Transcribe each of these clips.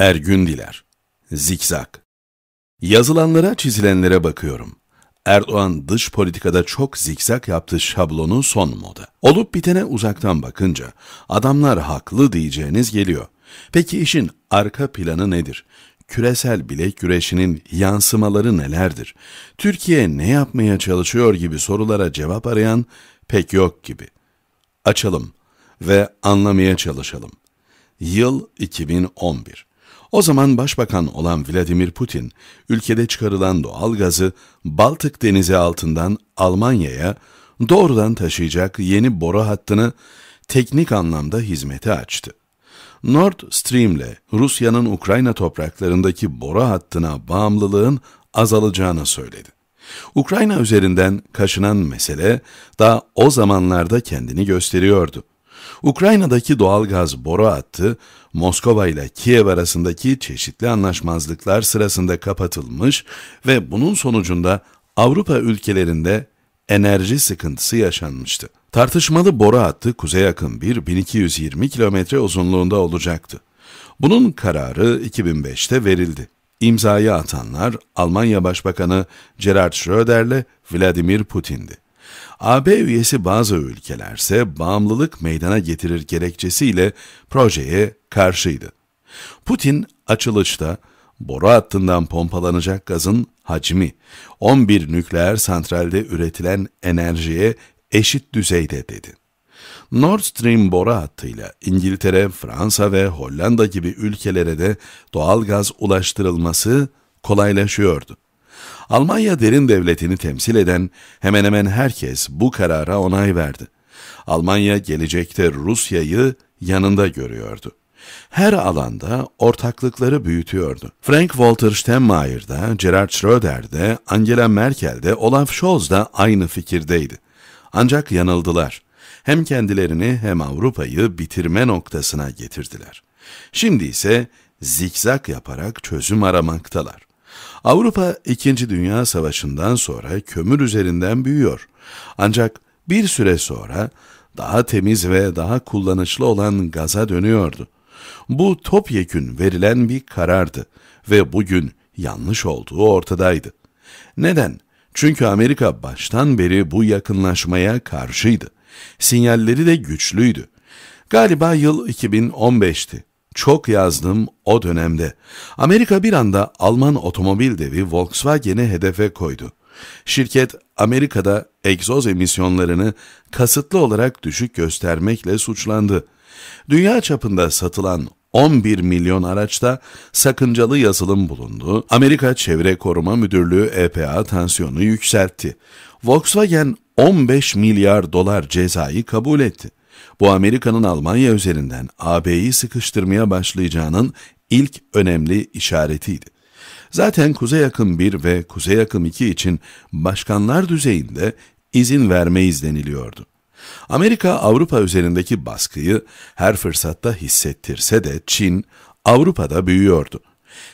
Ergün Diler Zikzak Yazılanlara, çizilenlere bakıyorum. Erdoğan dış politikada çok zikzak yaptı Şablonun son moda. Olup bitene uzaktan bakınca adamlar haklı diyeceğiniz geliyor. Peki işin arka planı nedir? Küresel bilek güreşinin yansımaları nelerdir? Türkiye ne yapmaya çalışıyor gibi sorulara cevap arayan pek yok gibi. Açalım ve anlamaya çalışalım. Yıl 2011. O zaman başbakan olan Vladimir Putin, ülkede çıkarılan doğal gazı Baltık denizi altından Almanya'ya doğrudan taşıyacak yeni boru hattını teknik anlamda hizmete açtı. Nord Stream ile Rusya'nın Ukrayna topraklarındaki boru hattına bağımlılığın azalacağını söyledi. Ukrayna üzerinden kaşınan mesele daha o zamanlarda kendini gösteriyordu. Ukrayna'daki doğalgaz boru hattı, Moskova ile Kiev arasındaki çeşitli anlaşmazlıklar sırasında kapatılmış ve bunun sonucunda Avrupa ülkelerinde enerji sıkıntısı yaşanmıştı. Tartışmalı boru hattı kuzey yakın bir 1220 kilometre uzunluğunda olacaktı. Bunun kararı 2005'te verildi. İmzayı atanlar Almanya Başbakanı Gerhard ile Vladimir Putin'di. AB üyesi bazı ülkelerse bağımlılık meydana getirir gerekçesiyle projeye karşıydı. Putin açılışta boru hattından pompalanacak gazın hacmi 11 nükleer santralde üretilen enerjiye eşit düzeyde dedi. Nord Stream boru hattıyla İngiltere, Fransa ve Hollanda gibi ülkelere de doğal gaz ulaştırılması kolaylaşıyordu. Almanya derin devletini temsil eden hemen hemen herkes bu karara onay verdi. Almanya gelecekte Rusya'yı yanında görüyordu. Her alanda ortaklıkları büyütüyordu. Frank Walter Steinmeier Gerhard Schröder Angela Merkel'de, Olaf Scholz aynı fikirdeydi. Ancak yanıldılar. Hem kendilerini hem Avrupa'yı bitirme noktasına getirdiler. Şimdi ise zikzak yaparak çözüm aramaktalar. Avrupa 2. Dünya Savaşı'ndan sonra kömür üzerinden büyüyor. Ancak bir süre sonra daha temiz ve daha kullanışlı olan gaza dönüyordu. Bu topyekün verilen bir karardı ve bugün yanlış olduğu ortadaydı. Neden? Çünkü Amerika baştan beri bu yakınlaşmaya karşıydı. Sinyalleri de güçlüydü. Galiba yıl 2015'ti çok yazdım o dönemde. Amerika bir anda Alman otomobil devi Volkswagen'i hedefe koydu. Şirket Amerika'da egzoz emisyonlarını kasıtlı olarak düşük göstermekle suçlandı. Dünya çapında satılan 11 milyon araçta sakıncalı yazılım bulundu. Amerika Çevre Koruma Müdürlüğü EPA tansiyonu yükseltti. Volkswagen 15 milyar dolar cezayı kabul etti. Bu Amerika'nın Almanya üzerinden AB'yi sıkıştırmaya başlayacağının ilk önemli işaretiydi. Zaten Kuzey Akım 1 ve Kuzey Akım 2 için başkanlar düzeyinde izin vermeyiz deniliyordu. Amerika Avrupa üzerindeki baskıyı her fırsatta hissettirse de Çin Avrupa'da büyüyordu.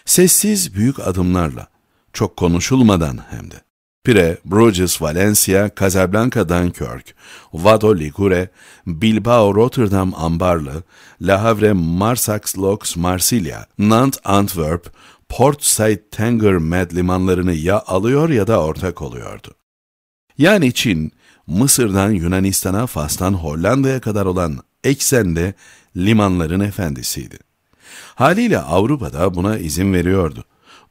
Sessiz büyük adımlarla, çok konuşulmadan hem de. Pire, Bruges, Valencia, Casablanca, Dunkirk, Vado, Ligure, Bilbao, Rotterdam, Ambarlı, La Havre, Marsax, Lox, Marsilya, Nantes, Antwerp, Port Said, Tanger, Med limanlarını ya alıyor ya da ortak oluyordu. Yani Çin, Mısır'dan Yunanistan'a, Fas'tan Hollanda'ya kadar olan eksende limanların efendisiydi. Haliyle Avrupa'da buna izin veriyordu.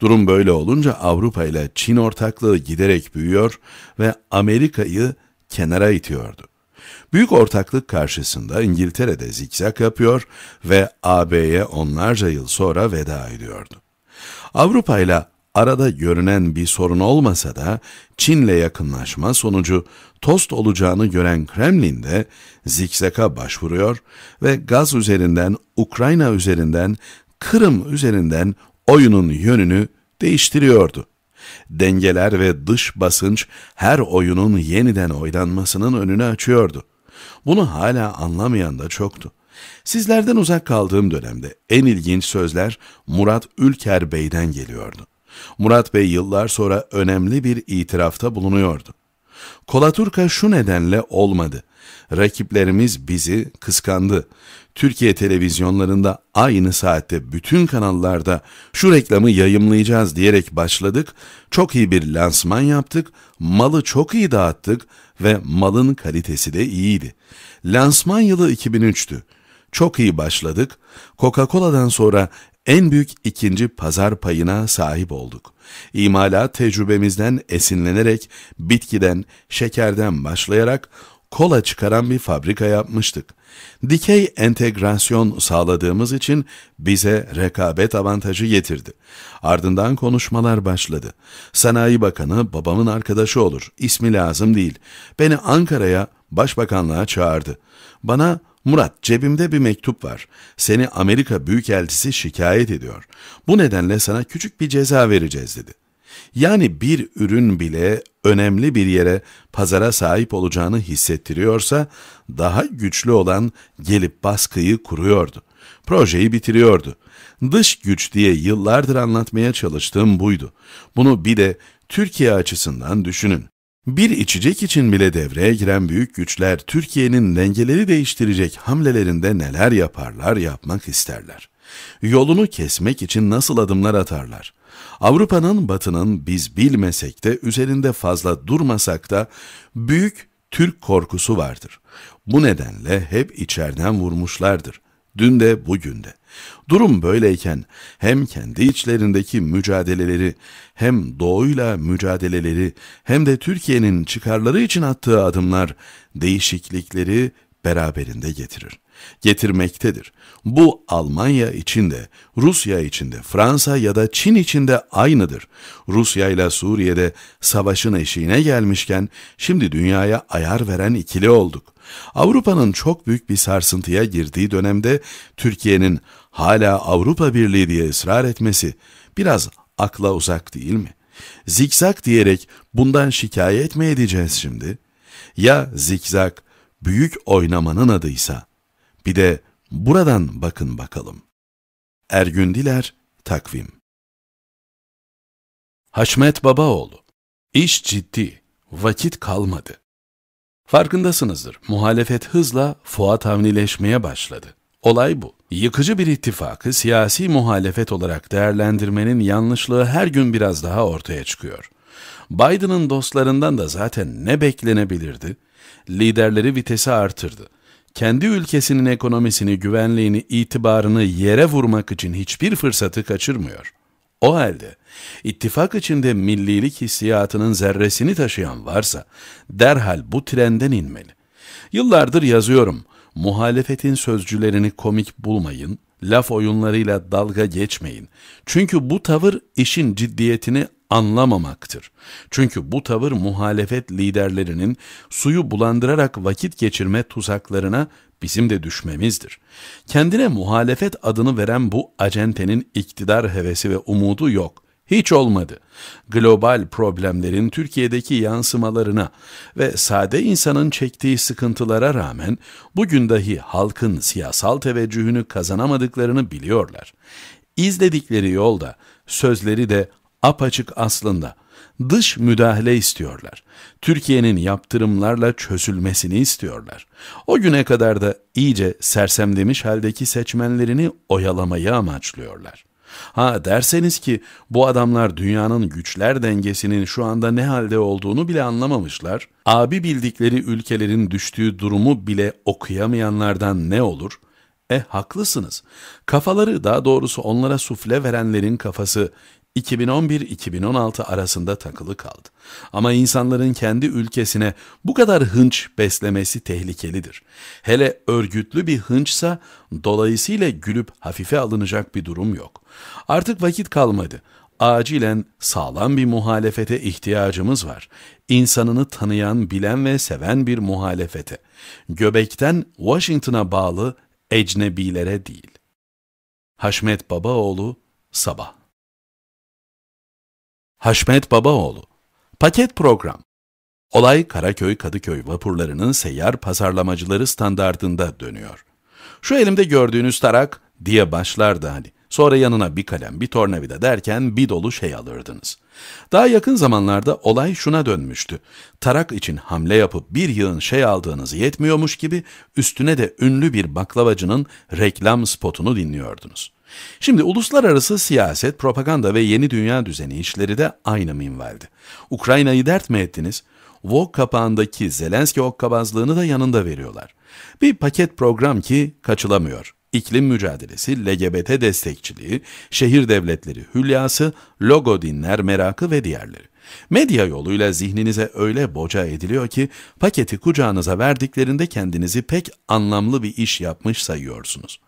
Durum böyle olunca Avrupa ile Çin ortaklığı giderek büyüyor ve Amerika'yı kenara itiyordu. Büyük ortaklık karşısında İngiltere de zikzak yapıyor ve AB'ye onlarca yıl sonra veda ediyordu. Avrupa ile arada görünen bir sorun olmasa da Çin'le yakınlaşma sonucu tost olacağını gören Kremlin de zikzaka başvuruyor ve gaz üzerinden, Ukrayna üzerinden, Kırım üzerinden oyunun yönünü değiştiriyordu. Dengeler ve dış basınç her oyunun yeniden oynanmasının önünü açıyordu. Bunu hala anlamayan da çoktu. Sizlerden uzak kaldığım dönemde en ilginç sözler Murat Ülker Bey'den geliyordu. Murat Bey yıllar sonra önemli bir itirafta bulunuyordu. Kolaturka şu nedenle olmadı. Rakiplerimiz bizi kıskandı. Türkiye televizyonlarında aynı saatte bütün kanallarda şu reklamı yayımlayacağız diyerek başladık, çok iyi bir lansman yaptık, malı çok iyi dağıttık ve malın kalitesi de iyiydi. Lansman yılı 2003'tü. Çok iyi başladık, Coca-Cola'dan sonra en büyük ikinci pazar payına sahip olduk. İmalat tecrübemizden esinlenerek bitkiden, şekerden başlayarak kola çıkaran bir fabrika yapmıştık. Dikey entegrasyon sağladığımız için bize rekabet avantajı getirdi. Ardından konuşmalar başladı. Sanayi Bakanı babamın arkadaşı olur, ismi lazım değil. Beni Ankara'ya, başbakanlığa çağırdı. Bana Murat cebimde bir mektup var. Seni Amerika Büyükelçisi şikayet ediyor. Bu nedenle sana küçük bir ceza vereceğiz dedi. Yani bir ürün bile önemli bir yere pazara sahip olacağını hissettiriyorsa, daha güçlü olan gelip baskıyı kuruyordu. Projeyi bitiriyordu. Dış güç diye yıllardır anlatmaya çalıştığım buydu. Bunu bir de Türkiye açısından düşünün. Bir içecek için bile devreye giren büyük güçler Türkiye'nin dengeleri değiştirecek hamlelerinde neler yaparlar yapmak isterler. Yolunu kesmek için nasıl adımlar atarlar? Avrupa'nın batının biz bilmesek de üzerinde fazla durmasak da büyük Türk korkusu vardır. Bu nedenle hep içeriden vurmuşlardır. Dün de bugün de. Durum böyleyken hem kendi içlerindeki mücadeleleri hem doğuyla mücadeleleri hem de Türkiye'nin çıkarları için attığı adımlar değişiklikleri beraberinde getirir getirmektedir. Bu Almanya için de, Rusya için de, Fransa ya da Çin için de aynıdır. Rusya ile Suriye'de savaşın eşiğine gelmişken şimdi dünyaya ayar veren ikili olduk. Avrupa'nın çok büyük bir sarsıntıya girdiği dönemde Türkiye'nin hala Avrupa Birliği diye ısrar etmesi biraz akla uzak değil mi? Zikzak diyerek bundan şikayet mi edeceğiz şimdi? Ya zikzak büyük oynamanın adıysa? Bir de buradan bakın bakalım. Ergün Diler Takvim Haşmet Babaoğlu İş ciddi, vakit kalmadı. Farkındasınızdır, muhalefet hızla Fuat Avnileşmeye başladı. Olay bu. Yıkıcı bir ittifakı siyasi muhalefet olarak değerlendirmenin yanlışlığı her gün biraz daha ortaya çıkıyor. Biden'ın dostlarından da zaten ne beklenebilirdi? Liderleri vitesi artırdı kendi ülkesinin ekonomisini, güvenliğini, itibarını yere vurmak için hiçbir fırsatı kaçırmıyor. O halde ittifak içinde millilik hissiyatının zerresini taşıyan varsa derhal bu trenden inmeli. Yıllardır yazıyorum, muhalefetin sözcülerini komik bulmayın, laf oyunlarıyla dalga geçmeyin. Çünkü bu tavır işin ciddiyetini anlamamaktır. Çünkü bu tavır muhalefet liderlerinin suyu bulandırarak vakit geçirme tuzaklarına bizim de düşmemizdir. Kendine muhalefet adını veren bu acentenin iktidar hevesi ve umudu yok. Hiç olmadı. Global problemlerin Türkiye'deki yansımalarına ve sade insanın çektiği sıkıntılara rağmen bugün dahi halkın siyasal teveccühünü kazanamadıklarını biliyorlar. İzledikleri yolda sözleri de apaçık aslında. Dış müdahale istiyorlar. Türkiye'nin yaptırımlarla çözülmesini istiyorlar. O güne kadar da iyice sersemlemiş haldeki seçmenlerini oyalamayı amaçlıyorlar. Ha derseniz ki bu adamlar dünyanın güçler dengesinin şu anda ne halde olduğunu bile anlamamışlar. Abi bildikleri ülkelerin düştüğü durumu bile okuyamayanlardan ne olur? E haklısınız. Kafaları daha doğrusu onlara sufle verenlerin kafası 2011-2016 arasında takılı kaldı. Ama insanların kendi ülkesine bu kadar hınç beslemesi tehlikelidir. Hele örgütlü bir hınçsa dolayısıyla gülüp hafife alınacak bir durum yok. Artık vakit kalmadı. Acilen sağlam bir muhalefete ihtiyacımız var. İnsanını tanıyan, bilen ve seven bir muhalefete. Göbekten Washington'a bağlı ecnebilere değil. Haşmet Babaoğlu Sabah Haşmet Babaoğlu. Paket Program. Olay Karaköy-Kadıköy vapurlarının seyyar pazarlamacıları standartında dönüyor. Şu elimde gördüğünüz tarak diye başlardı hani. Sonra yanına bir kalem, bir tornavida derken bir dolu şey alırdınız. Daha yakın zamanlarda olay şuna dönmüştü. Tarak için hamle yapıp bir yığın şey aldığınız yetmiyormuş gibi üstüne de ünlü bir baklavacının reklam spotunu dinliyordunuz. Şimdi uluslararası siyaset, propaganda ve yeni dünya düzeni işleri de aynı minvaldi. Ukrayna'yı dert mi ettiniz? Vogue kapağındaki Zelenski okkabazlığını da yanında veriyorlar. Bir paket program ki kaçılamıyor. İklim mücadelesi, LGBT destekçiliği, şehir devletleri hülyası, logo dinler merakı ve diğerleri. Medya yoluyla zihninize öyle boca ediliyor ki paketi kucağınıza verdiklerinde kendinizi pek anlamlı bir iş yapmış sayıyorsunuz.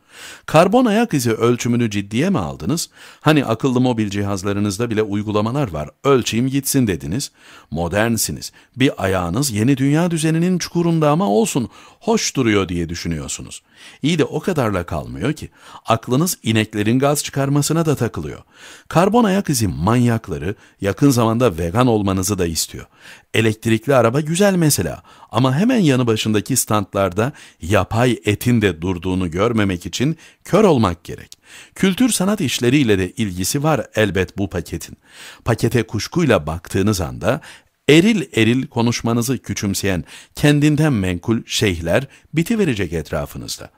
Karbon ayak izi ölçümünü ciddiye mi aldınız? Hani akıllı mobil cihazlarınızda bile uygulamalar var, ölçeyim gitsin dediniz. Modernsiniz, bir ayağınız yeni dünya düzeninin çukurunda ama olsun, hoş duruyor diye düşünüyorsunuz. İyi de o kadarla kalmıyor ki, aklınız ineklerin gaz çıkarmasına da takılıyor. Karbon ayak izi manyakları yakın zamanda vegan olmanızı da istiyor. Elektrikli araba güzel mesela ama hemen yanı başındaki standlarda yapay etin de durduğunu görmemek için için kör olmak gerek. Kültür sanat işleriyle de ilgisi var elbet bu paketin. Pakete kuşkuyla baktığınız anda eril eril konuşmanızı küçümseyen kendinden menkul şeyhler biti verecek etrafınızda.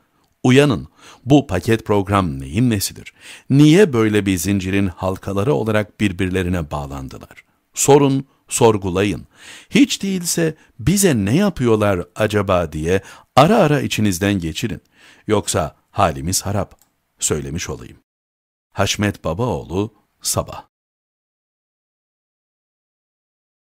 Uyanın, bu paket program neyin nesidir? Niye böyle bir zincirin halkaları olarak birbirlerine bağlandılar? Sorun, sorgulayın. Hiç değilse bize ne yapıyorlar acaba diye ara ara içinizden geçirin. Yoksa halimiz harap, söylemiş olayım. Haşmet Babaoğlu, Sabah